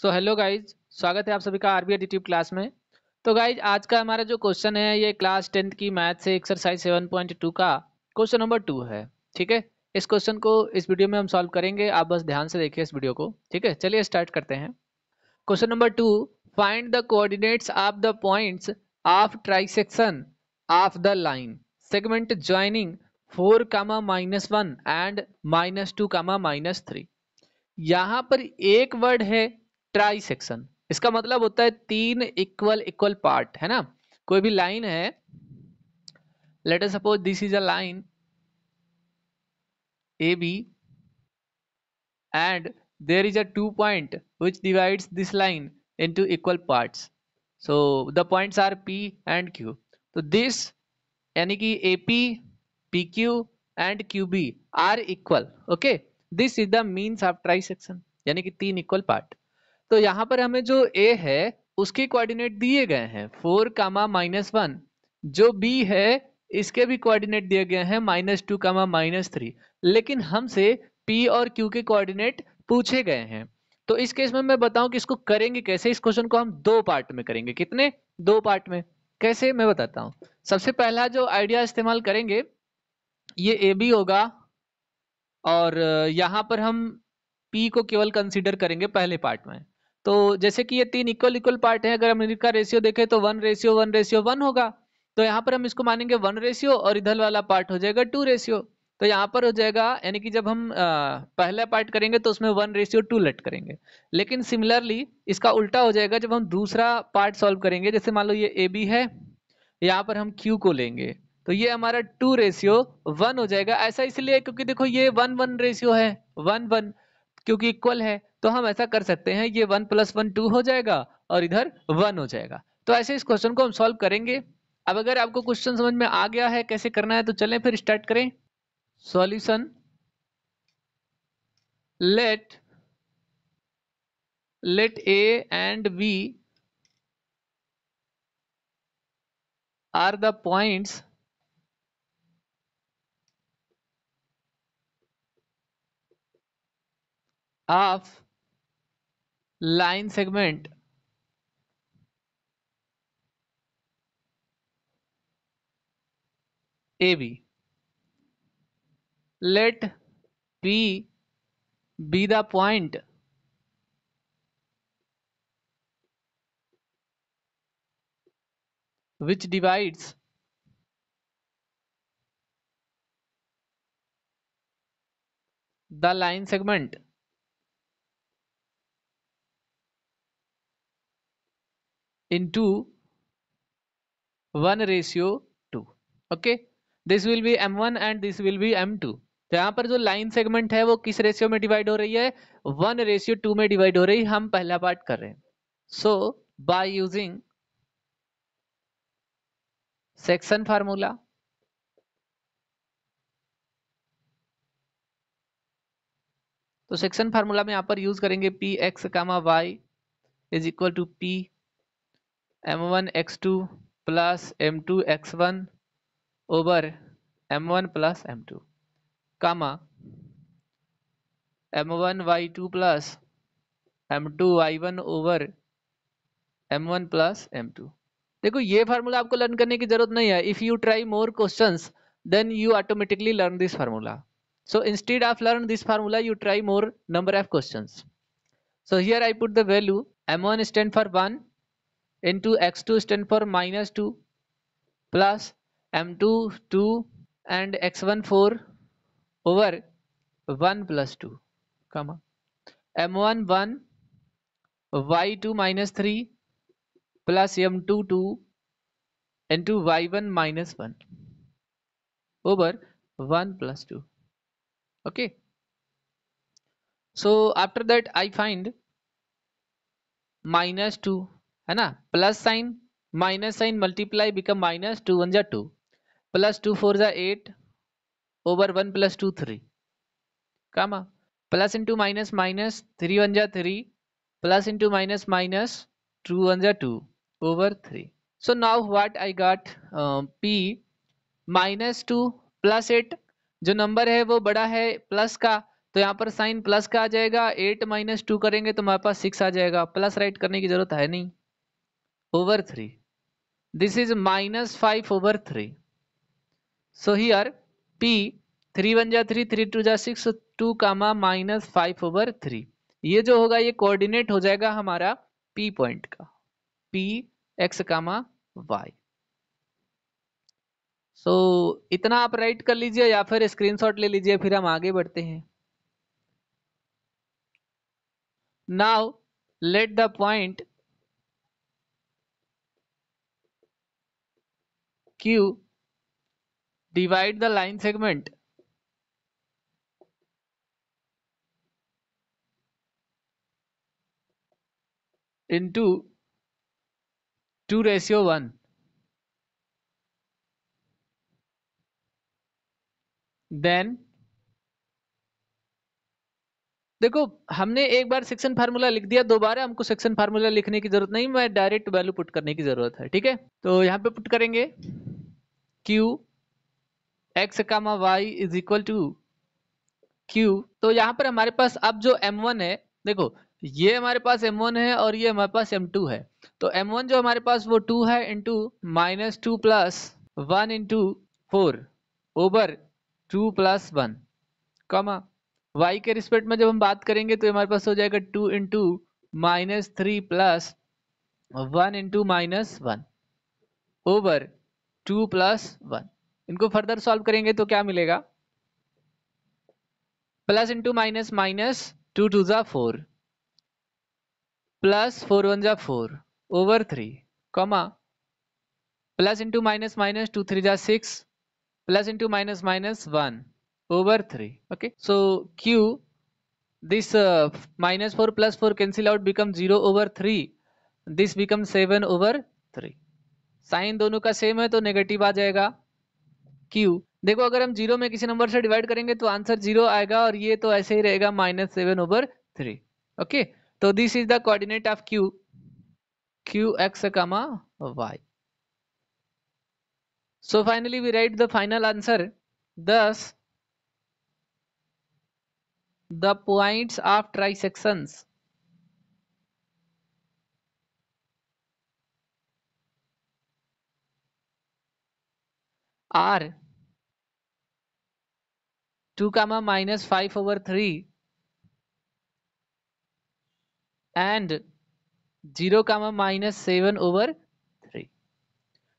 So hello guys स्वागत है आप सभी का आर बी डी क्लास में तो गाइज आज का हमारा जो क्वेश्चन है ये क्लास टेंथ की मैथ से एक्सरसाइज सेवन पॉइंट टू का क्वेश्चन नंबर टू है ठीक है इस क्वेश्चन को इस वीडियो में हम सॉल्व करेंगे आप बस ध्यान से देखिए इस वीडियो को ठीक है चलिए स्टार्ट करते हैं question number two find the coordinates of the points of trisection of the line segment joining four comma minus one and minus two comma minus three यहाँ पर एक वर्ड है ट्राई सेक्शन इसका मतलब होता है तीन इक्वल इक्वल पार्ट है ना कोई भी लाइन है later suppose this is a line A B and there is a two point which divides this line into equal parts so the points are P and Q तो this यानी कि A P P Q and Q B are equal okay this is the means of trisection यानी कि तीन equal part तो यहाँ पर हमें जो ए है उसके कोऑर्डिनेट दिए गए हैं फोर कामा माइनस वन जो बी है इसके भी कोऑर्डिनेट दिए गए हैं minus two comma minus three लेकिन हमसे पी और क्यू के कोऑर्डिनेट पूछे गए हैं तो इस केस में मैं बताऊं कि इसको करेंगे कैसे इस क्वेश्चन को हम दो पार्ट में करेंगे कितने दो पार्ट में कैसे मैं बताता हूं सबसे पहला जो आइडिया इस्तेमाल करेंगे ये ए बी होगा और यहाँ पर हम पी को केवल कंसीडर करेंगे पहले पार्ट में तो जैसे कि ये तीन इक्वल इक्वल पार्ट है अगर हम इनका रेशियो देखें तो one ratio one ratio one होगा तो यहाँ पर हम इसको मानेंगे वन रेशियो और इधर वाला पार्ट हो जाएगा टू रेशियो तो यहाँ पर हो जाएगा यानी कि जब हम पहला पार्ट करेंगे तो उसमें वन रेशियो टू लेट करेंगे लेकिन सिमिलरली इसका उल्टा हो जाएगा जब हम दूसरा पार्ट सॉल्व करेंगे जैसे मान लो ये ए बी है यहाँ पर हम क्यू को लेंगे तो ये हमारा टू रेशियो वन हो जाएगा ऐसा इसलिए क्योंकि देखो ये वन वन रेशियो है वन वन क्योंकि इक्वल है तो हम ऐसा कर सकते हैं ये वन प्लस वन टू हो जाएगा और इधर वन हो जाएगा तो ऐसे इस क्वेश्चन को हम सॉल्व करेंगे अब अगर आपको क्वेश्चन समझ में आ गया है कैसे करना है तो चलें फिर स्टार्ट करें solution let let A and B are the points of line segment AB. Let P be the point which divides the line segment ratio two okay this will be M one and this will be M two तो यहाँ पर जो line segment है वो किस ratio में divide हो रही है वन रेशियो टू में डिवाइड हो रही है हम पहला पार्ट कर रहे हैं so by using section formula तो सेक्शन फार्मूला में यहाँ पर यूज करेंगे P X comma Y is equal to P M one X two plus M two X one over M one plus M two comma M one Y two plus M two Y one over M one plus M to देखो ये formula आपको learn करने की जरूरत नहीं है if you try more question then you automatically learn this formula so instead of learn this formula you try more number of question so here I put the value M one stand for one into x2 stand for minus 2 plus m2 2 and x1 4 over 1 plus 2 comma m1 1 y2 minus 3 plus m2 2 into y1 minus 1 over 1 plus 2 okay so after that I find minus 2 है ना plus sign minus sign multiply become minus two one जा two plus two four जा eight over one plus two three comma plus into minus minus three one जा three plus into minus minus two one जा two over three so now what I got P minus two plus eight जो number है वो बड़ा है plus का तो यहाँ पर साइन प्लस का आ जाएगा एट माइनस टू करेंगे तो हमारे पास सिक्स आ जाएगा प्लस राइट करने की जरूरत है नहीं over 3 this is minus 5 over 3 so here p 3 one जा थ्री थ्री टू जा six two comma minus five over three ये जो होगा ये कोऑर्डिनेट हो जाएगा हमारा पी पॉइंट का P X comma Y so so, इतना आप राइट कर लीजिए या फिर स्क्रीनशॉट ले लीजिए फिर हम आगे बढ़ते हैं now let the point Q divide the line segment into 2 ratio 1 then देखो हमने एक बार सेक्शन फार्मूला लिख दिया दोबारा हमको सेक्शन फार्मूला लिखने की जरूरत नहीं मैं डायरेक्ट वैल्यू पुट करने की जरूरत है ठीक है तो यहाँ पे पुट करेंगे Q X comma Y is equal to Q तो यहाँ पर हमारे पास अब जो एम वन है देखो ये हमारे पास एम वन है और ये हमारे पास एम टू है तो एम वन जो हमारे पास वो टू है into minus two plus one into four over two plus one comma Y के रिस्पेक्ट में जब हम बात करेंगे तो हमारे पास हो जाएगा two into minus three plus one into minus one over two plus one इनको फर्दर सॉल्व करेंगे तो क्या मिलेगा plus into minus minus two two ज़ा फोर प्लस फोर वन ज़ा four over three comma plus into minus minus two three ज़ा six plus into minus minus one over three okay so Q this minus four plus four cancel out become zero over three this become seven over three sign दोनों का same है तो negative आ जाएगा Q देखो अगर हम zero में किसी नंबर से डिवाइड करेंगे तो आंसर जीरो आएगा और ये तो ऐसे ही रहेगा minus seven over three okay तो this is the coordinate of Q Q X comma Y finally we write the final answer thus the points of trisections are two comma minus five over three and zero comma minus seven over three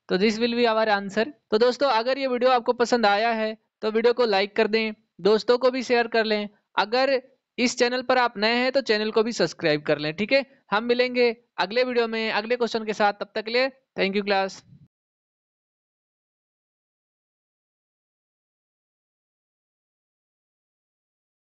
तो this will be our answer तो दोस्तों अगर ये video आपको पसंद आया है तो वीडियो को लाइक कर दें दोस्तों को भी शेयर कर लें अगर इस चैनल पर आप नए हैं तो चैनल को भी सब्सक्राइब कर लें ठीक है हम मिलेंगे अगले वीडियो में अगले क्वेश्चन के साथ तब तक के लिए थैंक यू क्लास